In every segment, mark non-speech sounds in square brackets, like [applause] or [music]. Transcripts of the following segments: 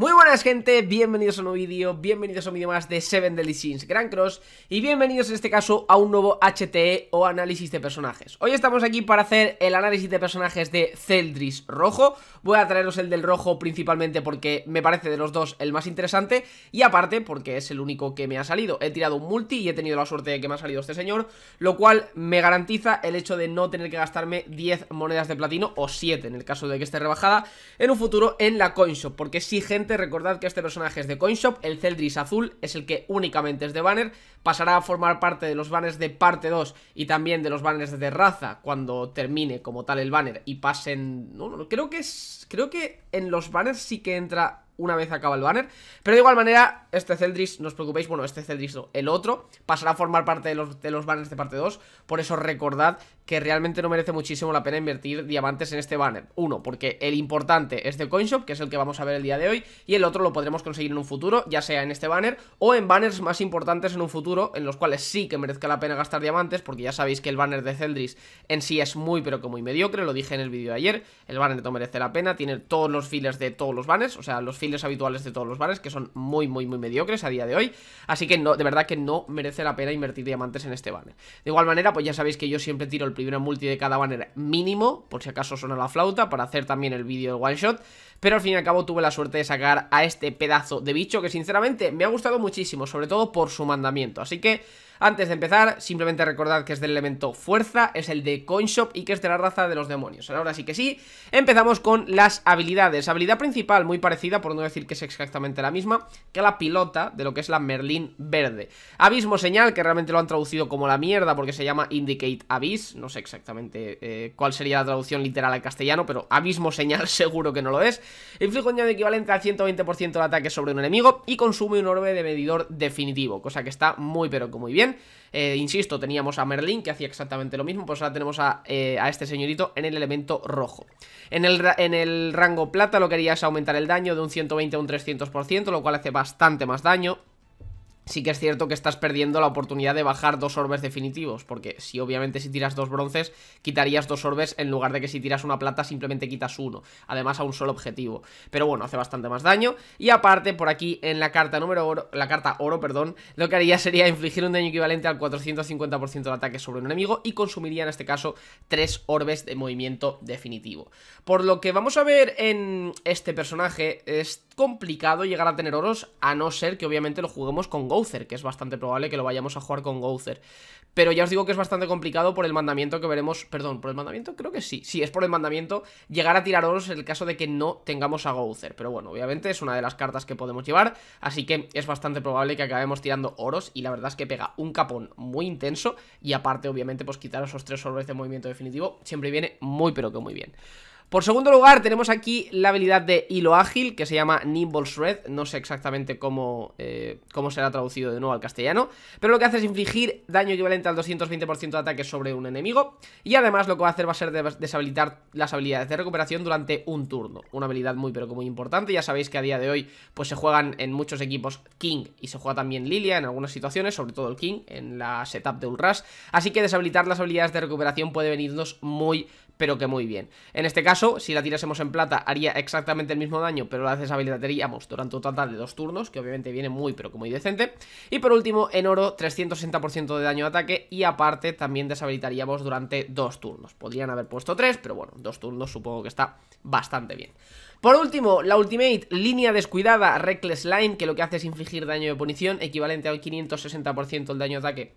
Muy buenas gente, bienvenidos a un nuevo vídeo, bienvenidos a un vídeo más de Seven Deadly Sins Grand Cross Y bienvenidos en este caso a un nuevo HTE o análisis de personajes Hoy estamos aquí para hacer el análisis de personajes de Celdris rojo Voy a traeros el del rojo principalmente porque me parece de los dos el más interesante Y aparte porque es el único que me ha salido He tirado un multi y he tenido la suerte de que me ha salido este señor Lo cual me garantiza el hecho de no tener que gastarme 10 monedas de platino o 7 en el caso de que esté rebajada En un futuro en la coinshop porque si gente recordad que este personaje es de Coinshop, el Celdris azul es el que únicamente es de banner, pasará a formar parte de los banners de parte 2 y también de los banners de raza cuando termine como tal el banner y pasen... No, no, creo que es... creo que en los banners sí que entra una vez acaba el banner Pero de igual manera, este Celdris, no os preocupéis, bueno, este Celdris el otro Pasará a formar parte de los, de los banners de parte 2 Por eso recordad que realmente no merece muchísimo la pena invertir diamantes en este banner Uno, porque el importante es de Coinshop, que es el que vamos a ver el día de hoy Y el otro lo podremos conseguir en un futuro, ya sea en este banner O en banners más importantes en un futuro, en los cuales sí que merezca la pena gastar diamantes Porque ya sabéis que el banner de Celdris en sí es muy pero que muy mediocre Lo dije en el vídeo de ayer, el banner no merece la pena Tiene todos los fillers de todos los banners, o sea, los fillers habituales de todos los bares, que son muy, muy, muy mediocres a día de hoy. Así que no, de verdad que no merece la pena invertir diamantes en este banner. De igual manera, pues ya sabéis que yo siempre tiro el primer multi de cada banner mínimo, por si acaso suena la flauta, para hacer también el vídeo de one shot. Pero al fin y al cabo tuve la suerte de sacar a este pedazo de bicho que sinceramente me ha gustado muchísimo, sobre todo por su mandamiento. Así que... Antes de empezar, simplemente recordad que es del elemento fuerza, es el de Coinshop y que es de la raza de los demonios. Ahora sí que sí, empezamos con las habilidades. Habilidad principal, muy parecida, por no decir que es exactamente la misma, que la pilota de lo que es la Merlín verde. Abismo señal, que realmente lo han traducido como la mierda porque se llama Indicate Abyss, no sé exactamente eh, cuál sería la traducción literal al castellano, pero abismo señal [laughs] seguro que no lo es. Inflige un daño equivalente al 120% de ataque sobre un enemigo y consume un orbe de medidor definitivo, cosa que está muy pero que muy bien. Eh, insisto, teníamos a Merlin que hacía exactamente lo mismo, pues ahora tenemos a, eh, este señorito en el elemento rojo. En el, en el rango plata lo que haría es aumentar el daño de un 120 a un 300%, lo cual hace bastante más daño sí que es cierto que estás perdiendo la oportunidad de bajar dos orbes definitivos, porque si obviamente si tiras dos bronces, quitarías dos orbes en lugar de que si tiras una plata simplemente quitas uno, además a un solo objetivo. Pero bueno, hace bastante más daño y aparte por aquí en la carta número oro, la carta oro, perdón, lo que haría sería infligir un daño equivalente al 450% del ataque sobre un enemigo y consumiría en este caso tres orbes de movimiento definitivo. Por lo que vamos a ver en este personaje es complicado llegar a tener oros a no ser que obviamente lo juguemos con Gouther, que es bastante probable que lo vayamos a jugar con Gouther. Pero ya os digo que es bastante complicado por el mandamiento que veremos, perdón, por el mandamiento creo que sí, sí, es por el mandamiento llegar a tirar oros en el caso de que no tengamos a Gouther. Pero bueno, obviamente es una de las cartas que podemos llevar, así que es bastante probable que acabemos tirando oros y la verdad es que pega un capón muy intenso y aparte obviamente pues quitar esos tres orbes de movimiento definitivo siempre viene muy pero que muy bien. Por segundo lugar, tenemos aquí la habilidad de hilo ágil, que se llama Nimble Shred. No sé exactamente cómo, eh, cómo será traducido de nuevo al castellano, pero lo que hace es infligir daño equivalente al 220% de ataque sobre un enemigo. Y además lo que va a hacer va a ser deshabilitar las habilidades de recuperación durante un turno. Una habilidad muy, pero que muy importante. Ya sabéis que a día de hoy pues se juegan en muchos equipos King y se juega también Lilia en algunas situaciones, sobre todo el King, en la setup de Ulras. Así que deshabilitar las habilidades de recuperación puede venirnos muy, pero que muy bien. En este caso, si la tirásemos en plata, haría exactamente el mismo daño, pero la deshabilitaríamos durante un total de dos turnos, que obviamente viene muy, pero como muy decente. Y por último, en oro, 360% de daño de ataque y aparte también deshabilitaríamos durante dos turnos. Podrían haber puesto tres, pero bueno, dos turnos supongo que está bastante bien. Por último, la Ultimate, línea descuidada, Reckless Line, que lo que hace es infligir daño de punición, equivalente al 560% del daño de ataque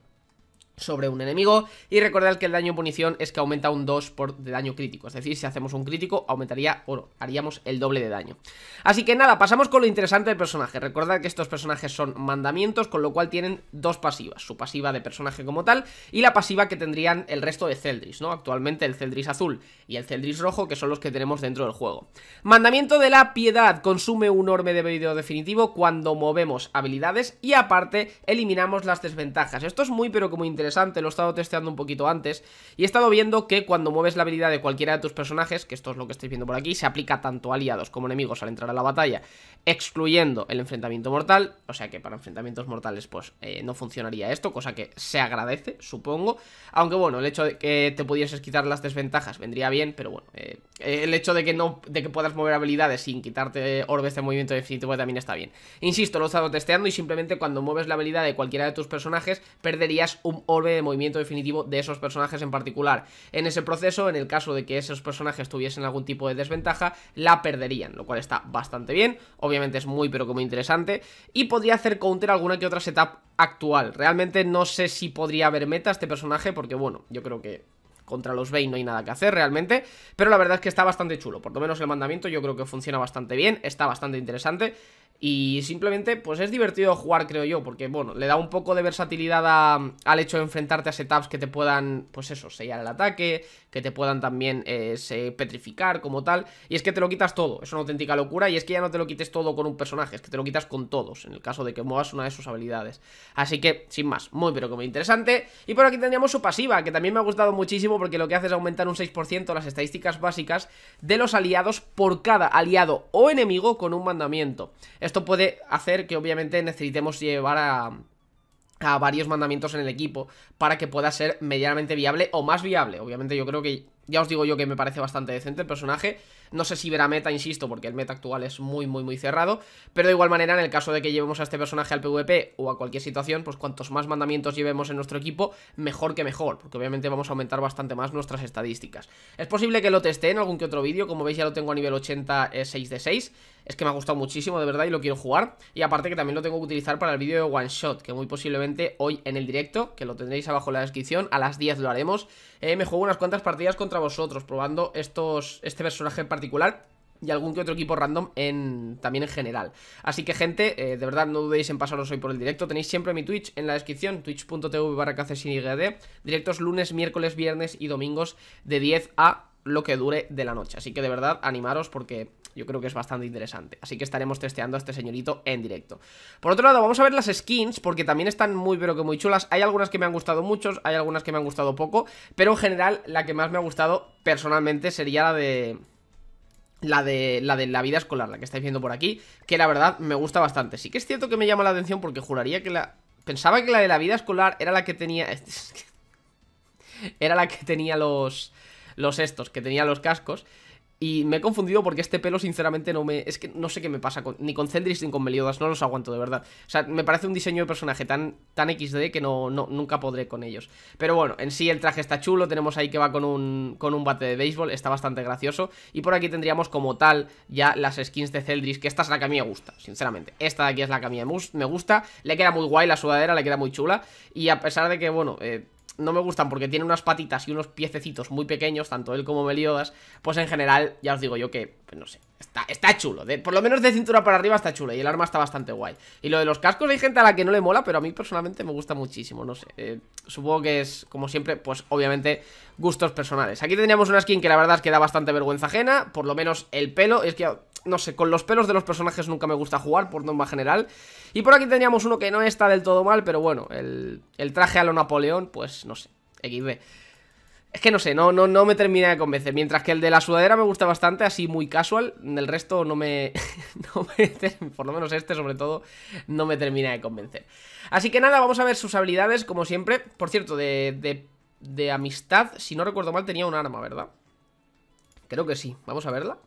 sobre un enemigo y recordad que el daño punición es que aumenta un 2 por de daño crítico, es decir, si hacemos un crítico aumentaría, o haríamos el doble de daño así que nada, pasamos con lo interesante del personaje, recordad que estos personajes son mandamientos, con lo cual tienen dos pasivas su pasiva de personaje como tal y la pasiva que tendrían el resto de Celdris ¿no? actualmente el Celdris azul y el Celdris rojo que son los que tenemos dentro del juego mandamiento de la piedad, consume un orme de bebido definitivo cuando movemos habilidades y aparte eliminamos las desventajas, esto es muy pero como interesante interesante, lo he estado testeando un poquito antes y he estado viendo que cuando mueves la habilidad de cualquiera de tus personajes, que esto es lo que estáis viendo por aquí, se aplica tanto a aliados como enemigos al entrar a la batalla, excluyendo el enfrentamiento mortal, o sea que para enfrentamientos mortales pues eh, no funcionaría esto, cosa que se agradece, supongo, aunque bueno, el hecho de que te pudieses quitar las desventajas vendría bien, pero bueno, eh, el hecho de que no, de que puedas mover habilidades sin quitarte orbes de movimiento definitivo también está bien. Insisto, lo he estado testeando y simplemente cuando mueves la habilidad de cualquiera de tus personajes perderías un de movimiento definitivo de esos personajes en particular. En ese proceso, en el caso de que esos personajes tuviesen algún tipo de desventaja, la perderían, lo cual está bastante bien, obviamente es muy pero que muy interesante, y podría hacer counter alguna que otra setup actual. Realmente no sé si podría haber meta este personaje, porque bueno, yo creo que contra los Bane no hay nada que hacer realmente, pero la verdad es que está bastante chulo, por lo menos el mandamiento yo creo que funciona bastante bien, está bastante interesante y simplemente pues es divertido jugar creo yo, porque bueno, le da un poco de versatilidad al hecho de enfrentarte a setups que te puedan, pues eso, sellar el ataque, que te puedan también eh, petrificar como tal, y es que te lo quitas todo, es una auténtica locura y es que ya no te lo quites todo con un personaje, es que te lo quitas con todos, en el caso de que muevas una de sus habilidades, así que sin más, muy pero que muy interesante, y por aquí tendríamos su pasiva, que también me ha gustado muchísimo porque lo que hace es aumentar un 6% las estadísticas básicas de los aliados por cada aliado o enemigo con un mandamiento. Esto puede hacer que obviamente necesitemos llevar a varios mandamientos en el equipo para que pueda ser medianamente viable o más viable. Obviamente yo creo que ya os digo yo que me parece bastante decente el personaje. No sé si verá meta, insisto, porque el meta actual es muy, muy, muy cerrado. Pero de igual manera, en el caso de que llevemos a este personaje al PvP o a cualquier situación, pues cuantos más mandamientos llevemos en nuestro equipo, mejor que mejor. Porque obviamente vamos a aumentar bastante más nuestras estadísticas. Es posible que lo teste en algún que otro vídeo. Como veis ya lo tengo a nivel 86 de 6. Es que me ha gustado muchísimo, de verdad, y lo quiero jugar. Y aparte que también lo tengo que utilizar para el vídeo de One Shot, que muy posiblemente hoy en el directo, que lo tendréis abajo en la descripción, a las 10 lo haremos. Eh, me juego unas cuantas partidas contra a vosotros, probando estos, este personaje en particular y algún que otro equipo random en, también en general. Así que gente, eh, de verdad no dudéis en pasaros hoy por el directo, tenéis siempre mi Twitch en la descripción, twitch.tv barra directos lunes, miércoles, viernes y domingos de 10 a lo que dure de la noche. Así que de verdad, animaros porque yo creo que es bastante interesante. Así que estaremos testeando a este señorito en directo. Por otro lado, vamos a ver las skins, porque también están muy, pero que muy chulas. Hay algunas que me han gustado mucho... hay algunas que me han gustado poco, pero en general la que más me ha gustado personalmente sería la de... La de, la de la vida escolar, la que estáis viendo por aquí, que la verdad me gusta bastante. Sí que es cierto que me llama la atención porque juraría que la... Pensaba que la de la vida escolar era la que tenía... [laughs] era la que tenía los los estos que tenía los cascos y me he confundido porque este pelo, sinceramente, no me. Es que no sé qué me pasa con, ni con Celdris ni con Meliodas, no los aguanto, de verdad. O sea, me parece un diseño de personaje tan, tan XD que no, nunca podré con ellos. Pero bueno, en sí el traje está chulo. Tenemos ahí que va con un, con un bate de béisbol, está bastante gracioso. Y por aquí tendríamos como tal ya las skins de Celdris, que esta es la que a mí me gusta, sinceramente. Esta de aquí es la que a mí me gusta. Le queda muy guay la sudadera, le queda muy chula. Y a pesar de que, bueno, eh, no me gustan porque tiene unas patitas y unos piececitos muy pequeños, tanto él como Meliodas, pues en general, ya os digo yo que, pues no sé, está, está chulo. por lo menos de cintura para arriba está chulo y el arma está bastante guay. Y lo de los cascos hay gente a la que no le mola, pero a mí personalmente me gusta muchísimo, no sé. Eh, supongo que es, como siempre, pues obviamente gustos personales. Aquí teníamos una skin que la verdad es que da bastante vergüenza ajena, por lo menos el pelo, es que no sé, con los pelos de los personajes nunca me gusta jugar, por norma general. Y por aquí teníamos uno que no está del todo mal, pero bueno, el, traje a lo Napoleón, pues no sé, XB. Es que no sé, no, no, no me termina de convencer. Mientras que el de la sudadera me gusta bastante, así muy casual. El resto no me. [laughs] por lo menos este, sobre todo, no me termina de convencer. Así que nada, vamos a ver sus habilidades, como siempre. Por cierto, de, de amistad, si no recuerdo mal, tenía un arma, ¿verdad? Creo que sí. Vamos a verla.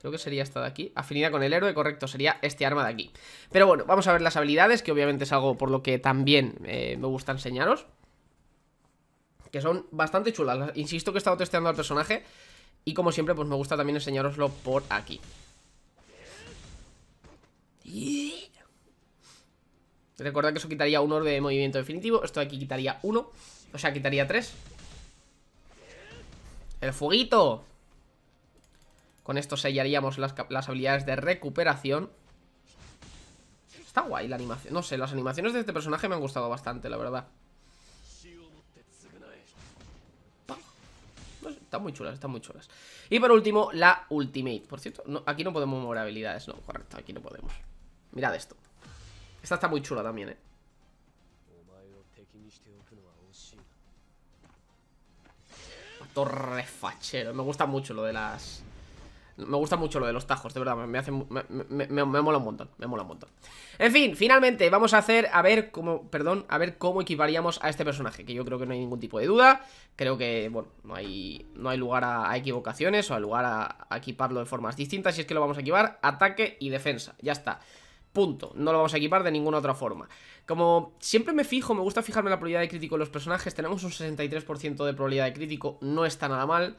Creo que sería esta de aquí afinida con el héroe, correcto, sería este arma de aquí Pero bueno, vamos a ver las habilidades Que obviamente es algo por lo que también eh, me gusta enseñaros Que son bastante chulas Insisto que he estado testeando al personaje Y como siempre, pues me gusta también enseñaroslo por aquí y... que eso quitaría un orden de movimiento definitivo Esto de aquí quitaría uno O sea, quitaría tres ¡El fueguito! Con esto sellaríamos las, habilidades de recuperación Está guay la animación No sé, las animaciones de este personaje me han gustado bastante, la verdad están muy chulas, están muy chulas Y por último, la Ultimate Por cierto, aquí no podemos mover habilidades No, correcto, aquí no podemos Mirad esto Esta está muy chula también, eh Torre fachero Me gusta mucho lo de las me gusta mucho lo de los tajos, de verdad, me, hace, me, mola un montón, me mola un montón En fin, finalmente vamos a hacer, a ver cómo, perdón, a ver cómo equiparíamos a este personaje Que yo creo que no hay ningún tipo de duda Creo que, bueno, no hay, lugar a, equivocaciones o a lugar a, equiparlo de formas distintas y es que lo vamos a equipar, ataque y defensa, ya está Punto, no lo vamos a equipar de ninguna otra forma Como siempre me fijo, me gusta fijarme la probabilidad de crítico en los personajes Tenemos un 63% de probabilidad de crítico, no está nada mal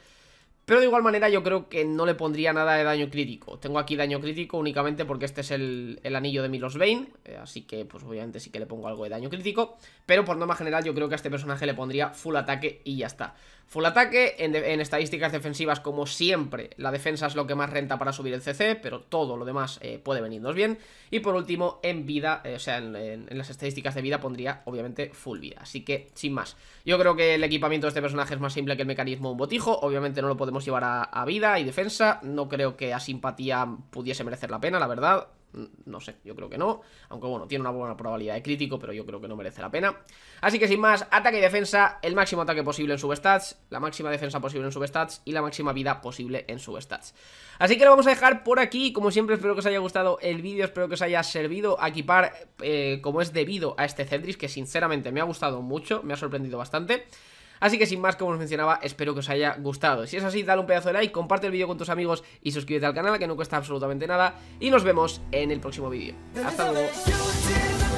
pero de igual manera yo creo que no le pondría nada de daño crítico. Tengo aquí daño crítico únicamente porque este es el, anillo de Milos Bane. Eh, así que pues obviamente sí que le pongo algo de daño crítico. Pero por norma general yo creo que a este personaje le pondría full ataque y ya está. Full ataque, en, estadísticas defensivas como siempre, la defensa es lo que más renta para subir el CC, pero todo lo demás eh, puede venirnos bien. Y por último, en vida, eh, o sea, en, las estadísticas de vida pondría obviamente full vida, así que sin más. Yo creo que el equipamiento de este personaje es más simple que el mecanismo un botijo, obviamente no lo podemos llevar a vida y defensa, no creo que a simpatía pudiese merecer la pena, la verdad, no sé, yo creo que no. Aunque bueno, tiene una buena probabilidad de crítico, pero yo creo que no merece la pena. Así que sin más, ataque y defensa, el máximo ataque posible en substats, la máxima defensa posible en substats y la máxima vida posible en substats. Así que lo vamos a dejar por aquí. Como siempre, espero que os haya gustado el vídeo, espero que os haya servido a equipar eh, como es debido a este Cedris, que sinceramente me ha gustado mucho, me ha sorprendido bastante. Así que sin más, como os mencionaba, espero que os haya gustado. Si es así, dale un pedazo de like, comparte el vídeo con tus amigos y suscríbete al canal, que no cuesta absolutamente nada. Y nos vemos en el próximo vídeo. Hasta luego.